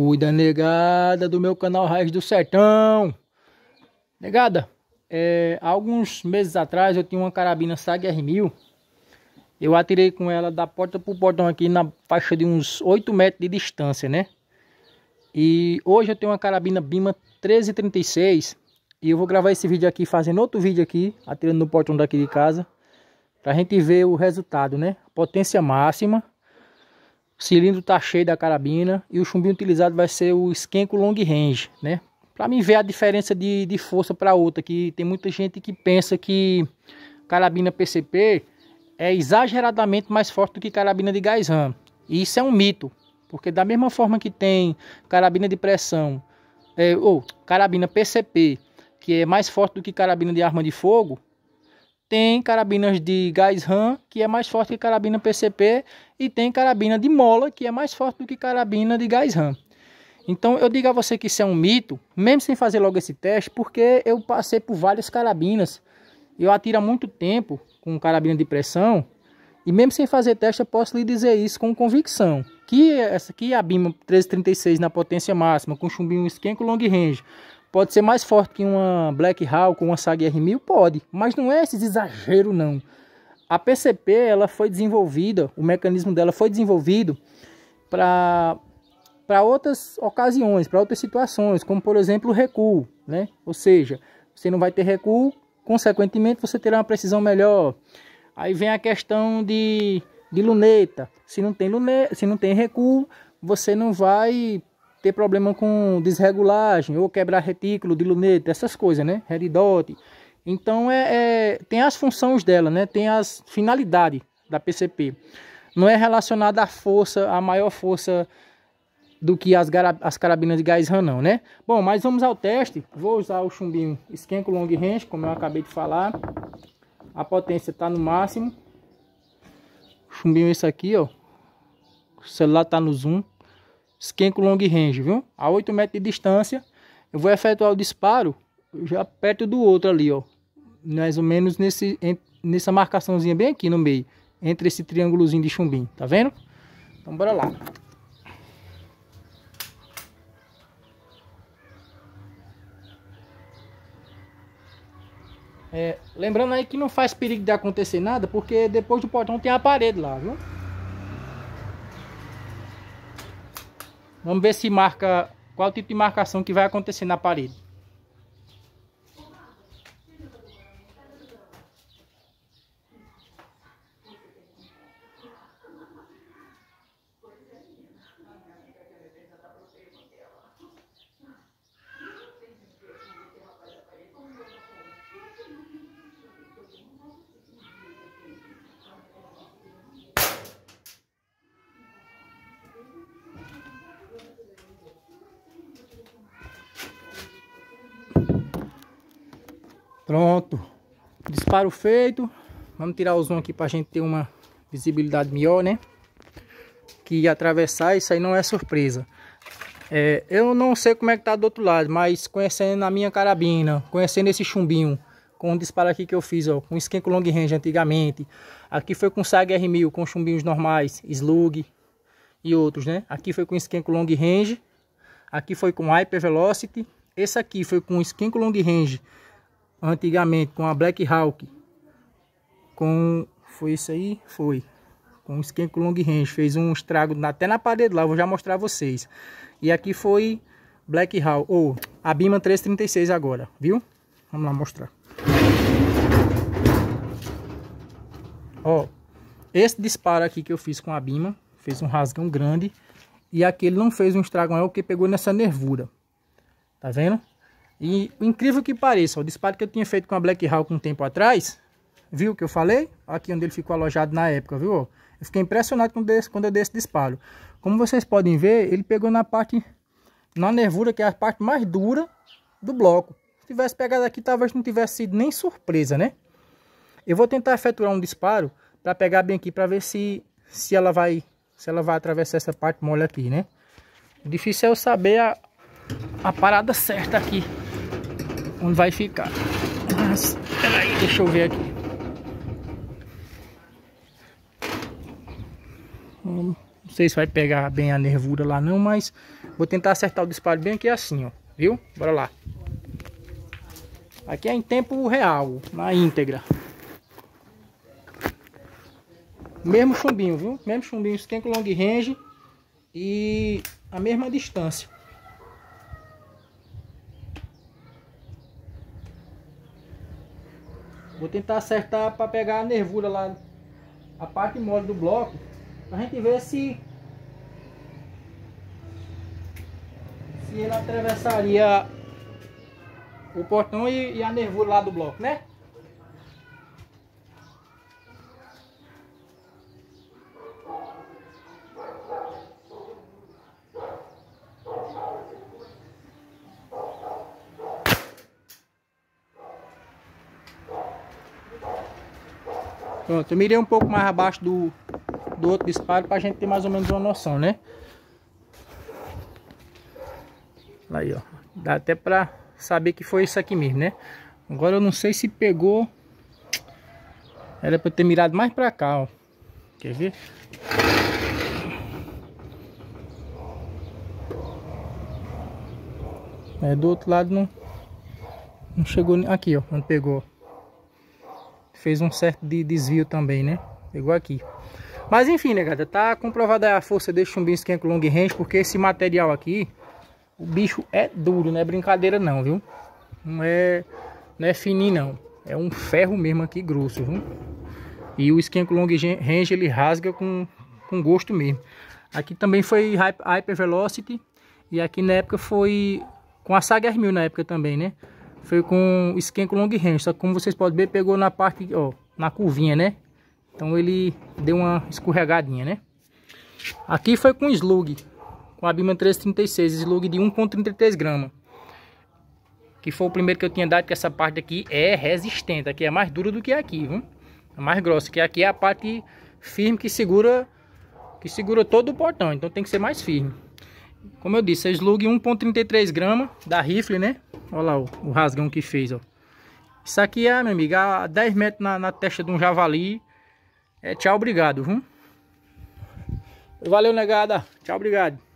Cuida, negada, do meu canal Raiz do Sertão. Negada, é, alguns meses atrás eu tinha uma carabina SAG R1000. Eu atirei com ela da porta pro portão aqui na faixa de uns 8 metros de distância, né? E hoje eu tenho uma carabina Bima 1336. E eu vou gravar esse vídeo aqui, fazendo outro vídeo aqui, atirando no portão daqui de casa. Pra gente ver o resultado, né? Potência máxima. O cilindro está cheio da carabina e o chumbinho utilizado vai ser o esquenco Long Range, né? Para mim ver a diferença de, de força para outra, que tem muita gente que pensa que carabina PCP é exageradamente mais forte do que carabina de gás ram. E isso é um mito, porque da mesma forma que tem carabina de pressão, é, ou carabina PCP, que é mais forte do que carabina de arma de fogo, tem carabinas de gás RAM, que é mais forte que carabina PCP, e tem carabina de mola, que é mais forte do que carabina de gás RAM. Então eu digo a você que isso é um mito, mesmo sem fazer logo esse teste, porque eu passei por várias carabinas. Eu atiro há muito tempo com carabina de pressão, e mesmo sem fazer teste eu posso lhe dizer isso com convicção. Que essa aqui a BIM 1336 na potência máxima, com chumbinho esquenco long range, Pode ser mais forte que uma Black Hawk, uma SAG R1000? Pode, mas não é esse exagero não. A PCP, ela foi desenvolvida, o mecanismo dela foi desenvolvido para para outras ocasiões, para outras situações, como por exemplo o recuo, né? Ou seja, você não vai ter recuo, consequentemente você terá uma precisão melhor. Aí vem a questão de, de luneta. Se não tem luneta, se não tem recuo, você não vai ter problema com desregulagem ou quebrar retículo de luneta, essas coisas, né? Heridote. Então é, é, tem as funções dela, né? Tem as finalidades da PCP. Não é relacionada à força, à maior força do que as, as carabinas de gás RAM, não, né? Bom, mas vamos ao teste. Vou usar o chumbinho Skenko Long Range, como eu acabei de falar. A potência está no máximo. Chumbinho esse aqui, ó. O celular tá no zoom. Skenko long range, viu? A 8 metros de distância, eu vou efetuar o disparo já perto do outro ali, ó. Mais ou menos nesse, nessa marcaçãozinha bem aqui no meio. Entre esse triângulozinho de chumbim, tá vendo? Então bora lá. É, lembrando aí que não faz perigo de acontecer nada, porque depois do portão tem a parede lá, viu? Vamos ver se marca qual tipo de marcação que vai acontecer na parede. Pronto. Disparo feito. Vamos tirar o zoom aqui para a gente ter uma visibilidade melhor, né? Que atravessar, isso aí não é surpresa. É, eu não sei como é que tá do outro lado, mas conhecendo a minha carabina, conhecendo esse chumbinho, com o disparo aqui que eu fiz, ó, com esquenco long range antigamente. Aqui foi com SAG R1000, com chumbinhos normais, slug e outros, né? Aqui foi com esquenco long range, aqui foi com hyper velocity, esse aqui foi com esquenco long range antigamente com a Black Hawk, com, foi isso aí? Foi, com um esquenco long range, fez um estrago até na parede lá, vou já mostrar a vocês. E aqui foi Black Hawk, ou a Bima 336 agora, viu? Vamos lá mostrar. Ó, esse disparo aqui que eu fiz com a Bima, fez um rasgão grande, e aqui ele não fez um estrago é o porque pegou nessa nervura. Tá vendo? E incrível que pareça, o disparo que eu tinha feito com a Black Hawk um tempo atrás, viu o que eu falei? Aqui onde ele ficou alojado na época, viu? Eu fiquei impressionado quando, eu dei esse disparo. Como vocês podem ver, ele pegou na parte, na nervura, que é a parte mais dura do bloco. Se tivesse pegado aqui, talvez não tivesse sido nem surpresa, né? Eu vou tentar efetuar um disparo para pegar bem aqui, para ver se, se ela vai se ela vai atravessar essa parte mole aqui, né? O difícil é eu saber a, a parada certa aqui onde vai ficar. Mas, peraí, deixa eu ver aqui. Hum, não sei se vai pegar bem a nervura lá não, mas vou tentar acertar o disparo bem aqui assim, ó. Viu? Bora lá. Aqui é em tempo real, na íntegra. Mesmo chumbinho, viu? Mesmo chumbinho, tem com Long Range e a mesma distância. Vou tentar acertar para pegar a nervura lá, a parte mole do bloco, para a gente ver se se ele atravessaria o portão e, e a nervura lá do bloco, né? Pronto, eu mirei um pouco mais abaixo do, do outro disparo para a gente ter mais ou menos uma noção, né? Aí, ó. Dá até para saber que foi isso aqui mesmo, né? Agora eu não sei se pegou... Era para ter mirado mais para cá, ó. Quer ver? É, do outro lado não... Não chegou... Aqui, ó. Não pegou, fez um certo de desvio também, né? Pegou aqui. Mas enfim, negada, né, tá comprovada a força desse chumbinho esquenco long range, porque esse material aqui, o bicho é duro, não é brincadeira não, viu? Não é, não é fininho não, é um ferro mesmo aqui grosso, viu? E o esquenco long range ele rasga com, com gosto mesmo. Aqui também foi Hyper Velocity e aqui na época foi com a Saga R1000 na época também, né? Foi com esquema long range, só que como vocês podem ver, pegou na parte, ó, na curvinha, né? Então ele deu uma escorregadinha, né? Aqui foi com slug, com a Bima 336, slug de 1.33 grama. Que foi o primeiro que eu tinha dado, que essa parte aqui é resistente. Aqui é mais dura do que aqui, viu? É mais grossa, que aqui é a parte firme que segura que segura todo o portão, então tem que ser mais firme. Como eu disse, é slug 1.33 grama da rifle, né? Olha lá ó, o rasgão que fez, ó. Isso aqui é, meu amigo, a 10 metros na, na testa de um javali. É tchau, obrigado, viu? Valeu, negada. Tchau, obrigado.